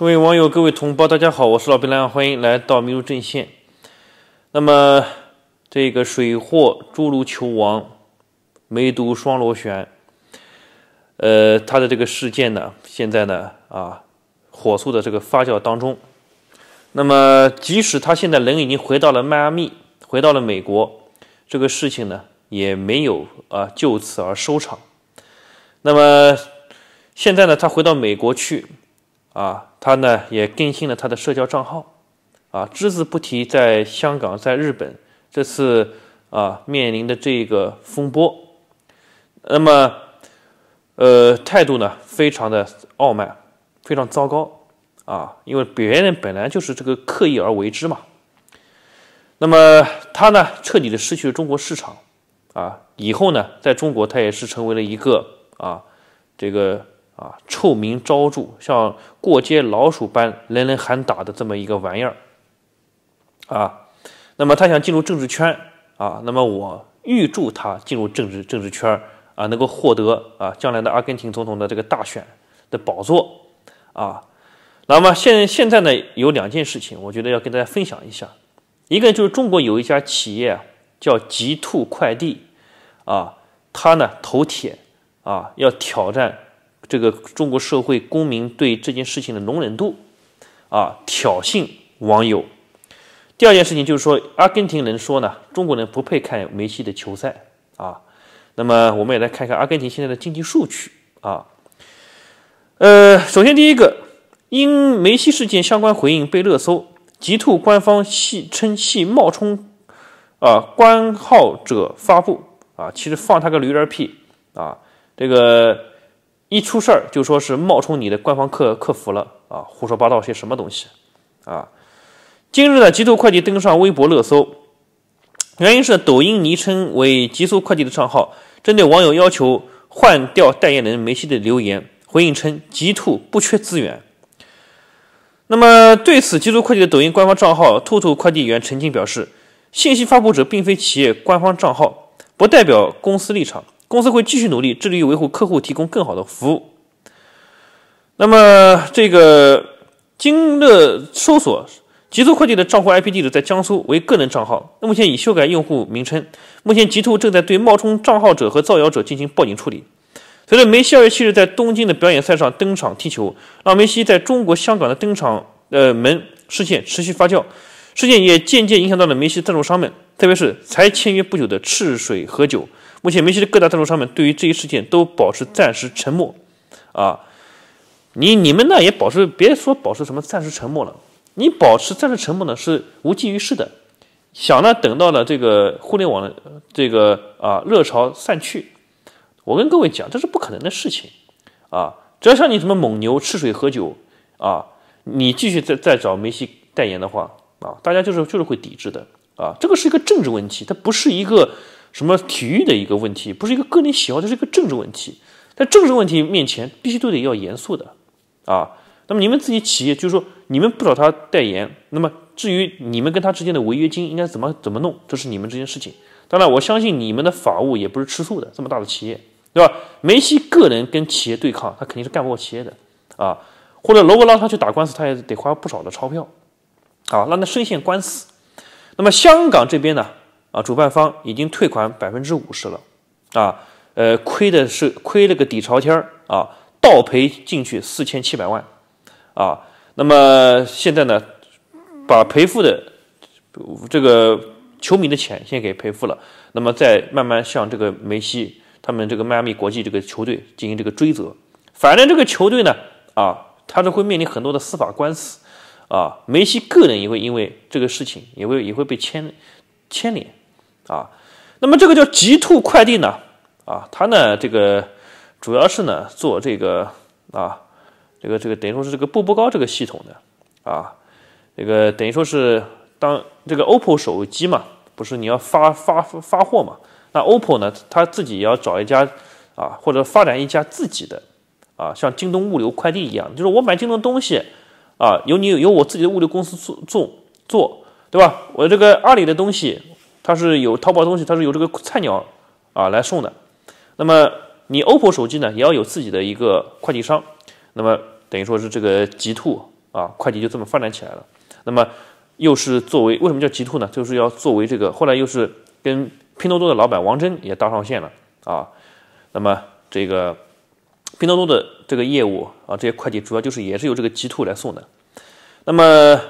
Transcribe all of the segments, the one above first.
各位网友，各位同胞，大家好，我是老兵蓝，欢迎来到迷鹿阵线。那么，这个水货侏儒球王梅毒双螺旋，呃，他的这个事件呢，现在呢啊，火速的这个发酵当中。那么，即使他现在人已经回到了迈阿密，回到了美国，这个事情呢，也没有啊就此而收场。那么，现在呢，他回到美国去。啊，他呢也更新了他的社交账号，啊，只字不提在香港、在日本这次啊面临的这个风波，那么，呃，态度呢非常的傲慢，非常糟糕啊，因为别人本来就是这个刻意而为之嘛，那么他呢彻底的失去了中国市场，啊，以后呢在中国他也是成为了一个啊这个。啊，臭名昭著，像过街老鼠般人人喊打的这么一个玩意儿，啊，那么他想进入政治圈，啊，那么我预祝他进入政治政治圈，啊，能够获得啊，将来的阿根廷总统的这个大选的宝座，啊，那么现现在呢，有两件事情，我觉得要跟大家分享一下，一个就是中国有一家企业叫极兔快递，啊，他呢头铁，啊，要挑战。这个中国社会公民对这件事情的容忍度，啊，挑衅网友。第二件事情就是说，阿根廷人说呢，中国人不配看梅西的球赛啊。那么，我们也来看看阿根廷现在的经济数据啊。呃，首先第一个，因梅西事件相关回应被热搜，极兔官方系称系冒充啊官号者发布啊，其实放他个驴儿屁啊，这个。一出事儿就说是冒充你的官方客客服了啊，胡说八道些什么东西啊！今日的极兔快递登上微博热搜，原因是抖音昵称为“极兔快递”的账号针对网友要求换掉代言人梅西的留言，回应称“极兔不缺资源”。那么对此，极兔快递的抖音官方账号“兔兔快递员”陈静表示：“信息发布者并非企业官方账号，不代表公司立场。”公司会继续努力，致力于维护客户，提供更好的服务。那么，这个金乐搜索极兔快递的账户 IP 地址在江苏为个人账号，目前已修改用户名称。目前，极兔正在对冒充账号者和造谣者进行报警处理。随着梅西二月七日在东京的表演赛上登场踢球，让梅西在中国香港的登场呃门事件持续发酵，事件也渐渐影响到了梅西赞助商们，特别是才签约不久的赤水和酒。目前，梅西的各大赞助商们对于这一事件都保持暂时沉默，啊，你你们呢也保持，别说保持什么暂时沉默了，你保持暂时沉默呢是无济于事的，想呢等到了这个互联网的这个啊热潮散去，我跟各位讲，这是不可能的事情，啊，只要像你什么蒙牛、赤水、喝酒啊，你继续再再找梅西代言的话啊，大家就是就是会抵制的，啊，这个是一个政治问题，它不是一个。什么体育的一个问题，不是一个个人喜好，这是一个政治问题。在政治问题面前，必须都得要严肃的，啊。那么你们自己企业，就是说你们不找他代言，那么至于你们跟他之间的违约金应该怎么怎么弄，这是你们这件事情。当然，我相信你们的法务也不是吃素的，这么大的企业，对吧？梅西个人跟企业对抗，他肯定是干不过企业的，啊。或者罗伯拉他去打官司，他也得花不少的钞票，啊，让他深陷官司。那么香港这边呢？啊，主办方已经退款百分之五十了，啊，呃，亏的是亏了个底朝天啊，倒赔进去四千七百万，啊，那么现在呢，把赔付的这个球迷的钱先给赔付了，那么再慢慢向这个梅西他们这个迈阿密国际这个球队进行这个追责，反正这个球队呢，啊，他都会面临很多的司法官司，啊，梅西个人也会因为这个事情也会也会被牵牵连。啊，那么这个叫极兔快递呢？啊，它呢这个主要是呢做这个啊，这个这个等于说是这个步步高这个系统的啊，这个等于说是当这个 OPPO 手机嘛，不是你要发发发货嘛？那 OPPO 呢，他自己要找一家啊，或者发展一家自己的啊，像京东物流快递一样，就是我买京东东西啊，由你由我自己的物流公司做做做，对吧？我这个阿里的东西。它是有淘宝东西，它是由这个菜鸟，啊来送的。那么你 OPPO 手机呢，也要有自己的一个快递商。那么等于说是这个极兔啊，快递就这么发展起来了。那么又是作为为什么叫极兔呢？就是要作为这个后来又是跟拼多多的老板王臻也搭上线了啊。那么这个拼多多的这个业务啊，这些快递主要就是也是由这个极兔来送的。那么。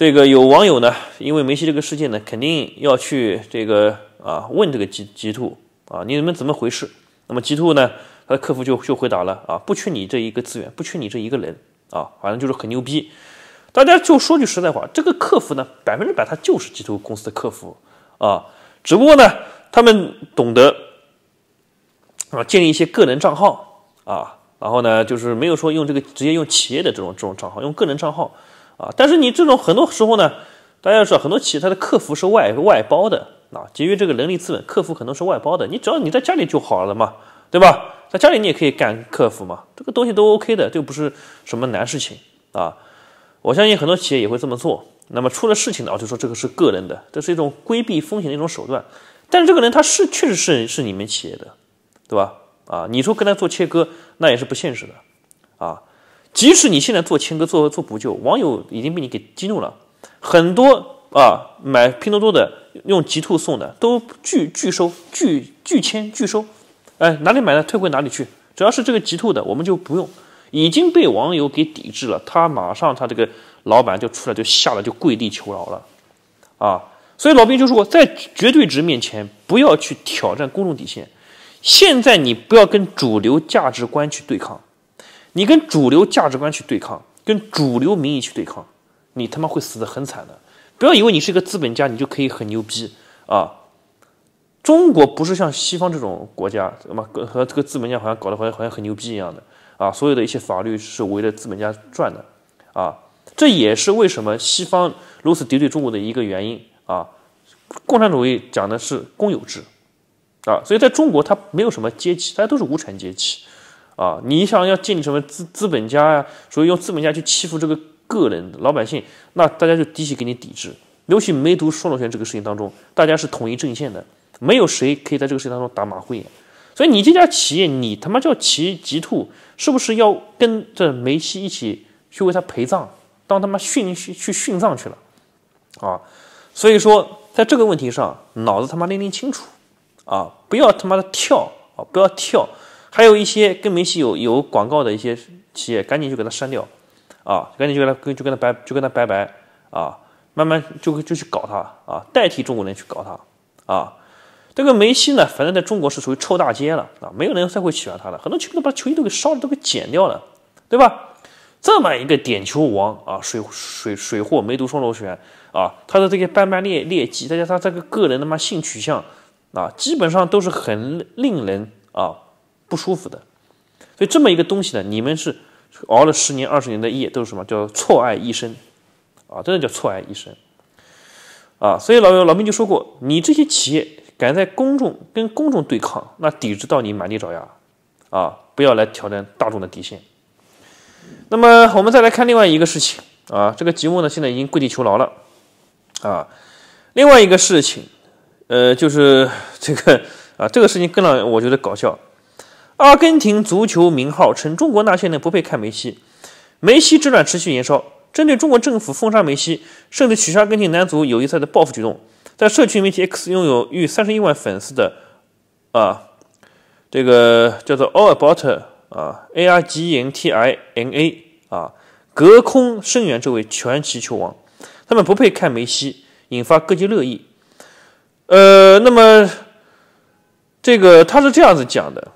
这个有网友呢，因为梅西这个事件呢，肯定要去这个啊问这个 G G Two 啊，你们怎么回事？那么 G Two 呢，他的客服就就回答了啊，不缺你这一个资源，不缺你这一个人啊，反正就是很牛逼。大家就说句实在话，这个客服呢，百分之百他就是 G Two 公司的客服啊，只不过呢，他们懂得啊建立一些个人账号啊，然后呢，就是没有说用这个直接用企业的这种这种账号，用个人账号。啊，但是你这种很多时候呢，大家知道，很多企业它的客服是外外包的啊，节约这个人力资本，客服可能是外包的，你只要你在家里就好了嘛，对吧？在家里你也可以干客服嘛，这个东西都 OK 的，就不是什么难事情啊。我相信很多企业也会这么做。那么出了事情我就说这个是个人的，这是一种规避风险的一种手段。但是这个人他是确实是是你们企业的，对吧？啊，你说跟他做切割，那也是不现实的啊。即使你现在做前哥做做补救，网友已经被你给激怒了很多啊！买拼多多的用极兔送的都拒拒收拒拒签拒收，哎，哪里买的退回哪里去。只要是这个极兔的，我们就不用。已经被网友给抵制了，他马上他这个老板就出来，就吓得就跪地求饶了啊！所以老兵就说：我在绝对值面前不要去挑战公众底线。现在你不要跟主流价值观去对抗。你跟主流价值观去对抗，跟主流民意去对抗，你他妈会死得很惨的。不要以为你是一个资本家，你就可以很牛逼啊！中国不是像西方这种国家，他妈和这个资本家好像搞得好像好像很牛逼一样的啊！所有的一些法律是围着资本家转的啊！这也是为什么西方如此敌对中国的一个原因啊！共产主义讲的是公有制啊，所以在中国它没有什么阶级，大家都是无产阶级。啊，你想要建立什么资资本家呀？所以用资本家去欺负这个个人老百姓，那大家就集体给你抵制。尤其梅毒双螺旋这个事情当中，大家是统一阵线的，没有谁可以在这个事情当中打马虎眼。所以你这家企业，你他妈叫其极兔，是不是要跟着梅西一起去为他陪葬，当他妈殉殉去殉葬去了？啊，所以说在这个问题上，脑子他妈拎拎清楚啊，不要他妈的跳啊，不要跳。还有一些跟梅西有有广告的一些企业，赶紧就给他删掉，啊，赶紧就给他跟就跟他拜就跟他拜拜，啊，慢慢就就去搞他，啊，代替中国人去搞他，啊，这个梅西呢，反正在中国是属于臭大街了，啊，没有人再会喜欢他了，很多球迷都把球衣都给烧了，都给剪掉了，对吧？这么一个点球王啊，水水水货梅毒双螺旋啊，他的这些斑斑劣劣迹，再加上他这个个人他妈性取向啊，基本上都是很令人啊。不舒服的，所以这么一个东西呢，你们是熬了十年二十年的夜，都是什么叫错爱一生啊？真的叫错爱一生啊！所以老老兵就说过，你这些企业敢在公众跟公众对抗，那抵制到你满地找牙啊！不要来挑战大众的底线。那么我们再来看另外一个事情啊，这个吉木呢现在已经跪地求饶了啊。另外一个事情，呃，就是这个啊，这个事情更让我觉得搞笑。阿根廷足球名号称：“中国那些人不配看梅西。”梅西之乱持续燃烧。针对中国政府封杀梅西，甚至取消阿根廷男足友谊赛的报复举动，在社区媒体 X 拥有逾三十一万粉丝的啊，这个叫做 All About 啊 Argentina 啊，隔空声援这位传奇球王，他们不配看梅西，引发各界热议。呃，那么这个他是这样子讲的。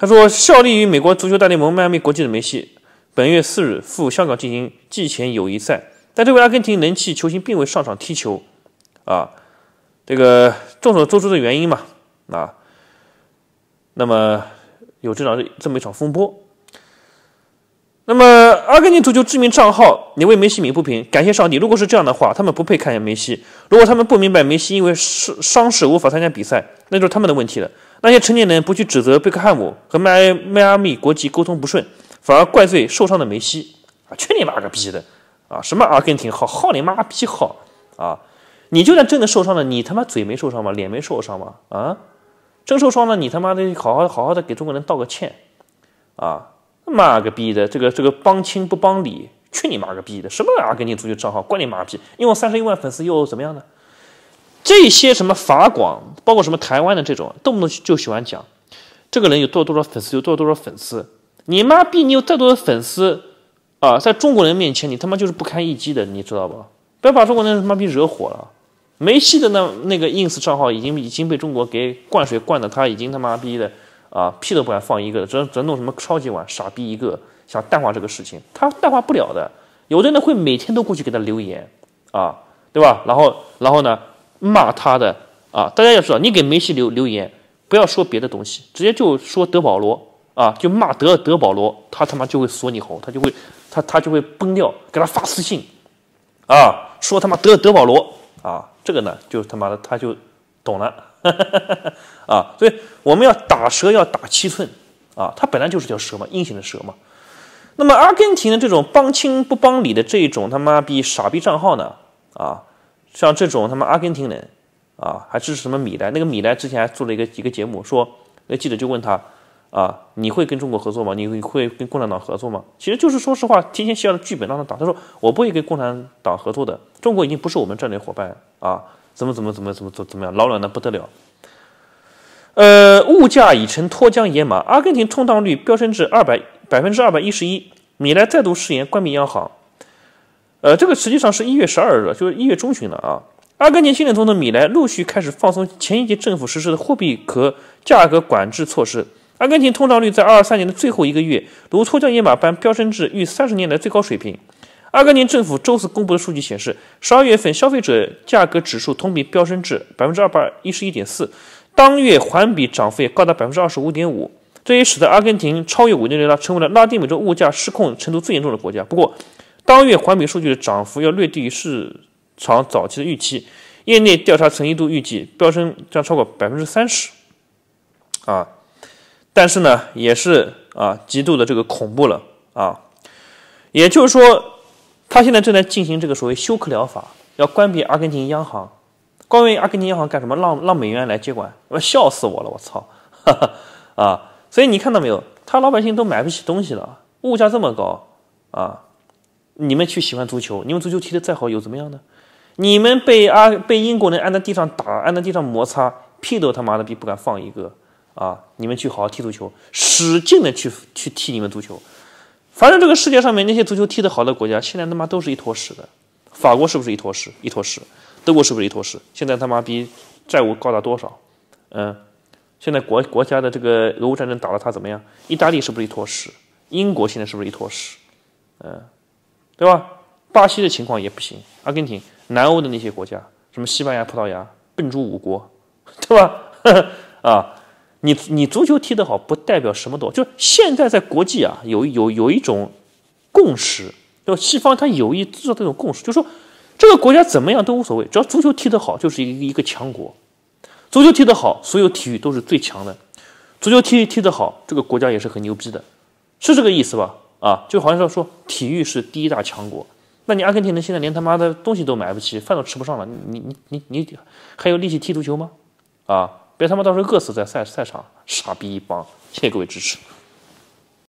他说，效力于美国足球大联盟迈阿密国际的梅西，本月四日赴香港进行季前友谊赛，但这位阿根廷人气球星并未上场踢球。啊，这个众所周知的原因嘛，啊，那么有这场这么一场风波。那么，阿根廷足球知名账号你为梅西鸣不平，感谢上帝。如果是这样的话，他们不配看见梅西。如果他们不明白梅西因为是伤势无法参加比赛，那就是他们的问题了。那些成年人不去指责贝克汉姆和迈迈阿密国际沟通不顺，反而怪罪受伤的梅西啊！去你妈个逼的！啊，什么阿根廷好？好你妈逼好！啊，你就算真的受伤了，你他妈嘴没受伤吗？脸没受伤吗？啊，真受伤了，你他妈的好好好好的给中国人道个歉啊！妈个逼的，这个这个帮亲不帮理，去你妈个逼的！什么阿根廷足球账号？关你妈逼！为三十一万粉丝又怎么样呢？这些什么法广，包括什么台湾的这种，动不动就喜欢讲，这个人有多多少粉丝，有多多少粉丝。你妈逼，你有再多的粉丝，啊，在中国人面前，你他妈就是不堪一击的，你知道吧？不要把中国人他妈逼惹火了。梅西的那那个 ins 账号，已经已经被中国给灌水灌的，他已经他妈逼的啊，屁都不敢放一个，只只弄什么超级碗，傻逼一个，想淡化这个事情，他淡化不了的。有的人会每天都过去给他留言，啊，对吧？然后，然后呢？骂他的啊，大家要知道，你给梅西留留言，不要说别的东西，直接就说德保罗啊，就骂德德保罗，他他妈就会锁你喉，他就会，他他就会崩掉。给他发私信，啊，说他妈德德保罗啊，这个呢，就他妈的他就懂了 啊。所以我们要打蛇要打七寸啊，他本来就是条蛇嘛，阴险的蛇嘛。那么阿根廷的这种帮亲不帮理的这一种他妈逼傻逼账号呢，啊。像这种他们阿根廷人，啊，还支持什么米莱？那个米莱之前还做了一个一个节目，说那记者就问他，啊，你会跟中国合作吗？你会跟共产党合作吗？其实就是说实话，提前写的剧本让他打。他说我不会跟共产党合作的，中国已经不是我们战略伙伴啊，怎么怎么怎么怎么怎怎么样，老卵的不得了。呃，物价已成脱缰野马，阿根廷通胀率飙升至二百百分之二百一十一，米莱再度誓言关闭央行。呃，这个实际上是一月十二日，就是一月中旬了啊。阿根廷新总统的米莱陆续开始放松前一届政府实施的货币和价格管制措施。阿根廷通胀率在二三年的最后一个月，如脱缰野马般飙升至逾三十年来最高水平。阿根廷政府周四公布的数据显示，十二月份消费者价格指数同比飙升至百分之二百一十一点四，当月环比涨幅也高达百分之二十五点五，这也使得阿根廷超越委内瑞拉，成为了拉丁美洲物价失控程度最严重的国家。不过，当月环比数据的涨幅要略低于市场早期的预期，业内调查成度预计飙升将超过百分之三十，啊，但是呢，也是啊，极度的这个恐怖了啊，也就是说，他现在正在进行这个所谓休克疗法，要关闭阿根廷央行，关闭阿根廷央行干什么？让让美元来接管？我笑死我了，我操！哈 哈啊，所以你看到没有？他老百姓都买不起东西了，物价这么高啊！你们去喜欢足球，你们足球踢得再好有怎么样呢？你们被阿被英国人按在地上打，按在地上摩擦，屁都他妈的逼不敢放一个啊！你们去好好踢足球，使劲的去去踢你们足球。反正这个世界上面那些足球踢得好的国家，现在他妈都是一坨屎的。法国是不是一坨屎？一坨屎。德国是不是一坨屎？现在他妈逼债务高达多少？嗯，现在国国家的这个俄乌战争打了，他怎么样？意大利是不是一坨屎？英国现在是不是一坨屎？嗯。对吧？巴西的情况也不行，阿根廷、南欧的那些国家，什么西班牙、葡萄牙，笨猪五国，对吧？啊，你你足球踢得好，不代表什么都。就现在在国际啊，有有有一种共识，就西方他有制做这种共识，就说这个国家怎么样都无所谓，只要足球踢得好，就是一个一个强国。足球踢得好，所有体育都是最强的。足球踢踢得好，这个国家也是很牛逼的，是这个意思吧？啊，就好像说说体育是第一大强国，那你阿根廷人现在连他妈的东西都买不起，饭都吃不上了，你你你你还有力气踢足球吗？啊，别他妈到时候饿死在赛赛场，傻逼一帮！谢谢各位支持。